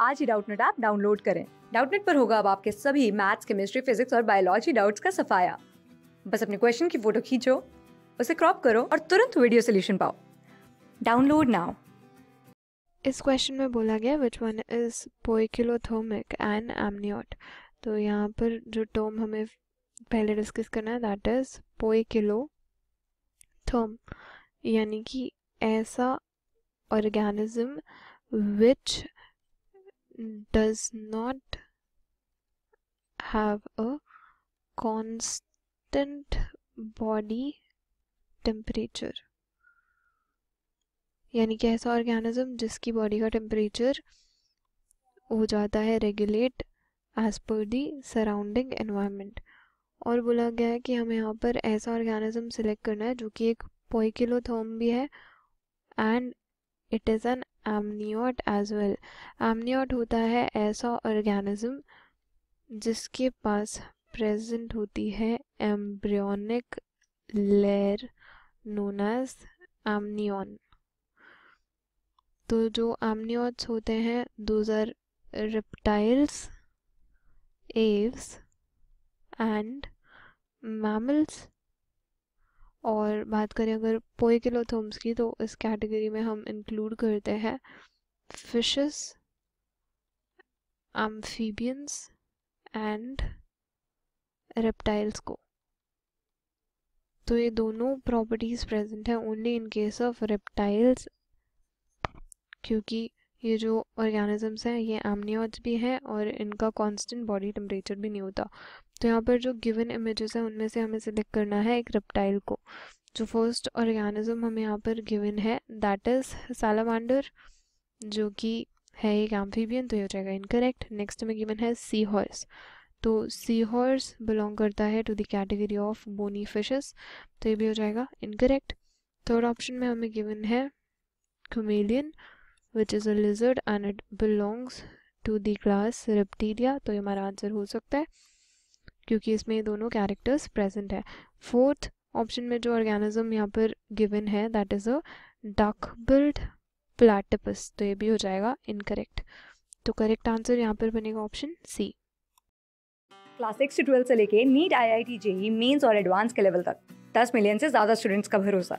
आज ही Doubtnut app download करें डाउटनेट पर होगा अब आपके सभी मैथ्स केमिस्ट्री फिजिक्स और बायोलॉजी डाउट्स का सफाया बस अपने क्वेश्चन की फोटो खींचो उसे क्रॉप करो और तुरंत वीडियो सोल्यूशन पाओ डाउनलोड नाउ इस क्वेश्चन में बोला गया which one is poikilothermic and amniote तो यहाँ पर जो टर्म हमें पहले डिस्कस करना है दैट इज पोइकिलो थोम यानी कि ऐसा organism which does not have a constant body temperature यानी कि ऐसा ऑर्गेनिज्म जिसकी बॉडी का टेम्परेचर हो जाता है regulate as per the surrounding environment और बोला गया है कि हमें यहाँ पर ऐसा ऑर्गेनिज्म सिलेक्ट करना है जो कि एक पोइकिलोथर्म भी है and it is an amniote as well amniote होता है ऐसा ऑर्गेनिज्म जिसके पास प्रेजेंट होती है embryonic layer known as amnion तो जो एमनियोट्स होते हैं those are reptiles aves and mammals और बात करें अगर पोइकिलोथम्स की तो इस कैटेगरी में हम इंक्लूड करते हैं फिशेस एम्फीबियंस एंड रेप्टाइल्स को तो ये दोनों प्रॉपर्टीज़ प्रेजेंट हैं only in case of reptiles क्योंकि ये जो ऑर्गेनिज़म्स हैं ये एमनियोट्स भी हैं और इनका कांस्टेंट बॉडी टेम्परेचर भी नहीं होता तो यहाँ पर जो गिवन इमेजेस हैं उनमें से हमें सिलेक्ट करना है एक रेप्टाइल को जो फर्स्ट ऑर्गेनिज़म हमें यहाँ पर गिवन है दैट इज़ सालामांडर जो कि है एक एम्फीबियन तो ये हो जाएगा इनकरेक्ट नेक्स्ट में गिवन है सी हॉर्स तो सी हॉर्स बिलोंग करता है to the category of bony fishes तो ये भी हो जाएगा इनकरेक्ट थर्ड ऑप्शन में हमें गिवन है chameleon which is a lizard and it belongs to the class reptilia तो ये हमारा आंसर हो सकता है क्योंकि इसमें ये दोनों कैरेक्टर्स प्रेजेंट है फोर्थ ऑप्शन में जो ऑर्गेनिज्म यहाँ पर गिवन है that is a duck billed platypus तो ये भी हो जाएगा इनकरेक्ट तो करेक्ट आंसर यहाँ पर बनेगा ऑप्शन सी क्लास सिक्स से ट्वेल्थ से लेके NEET I I T JEE mains और एडवांस के लेवल तक दस मिलियन से ज़्यादा स्टूडेंट्स का भरोसा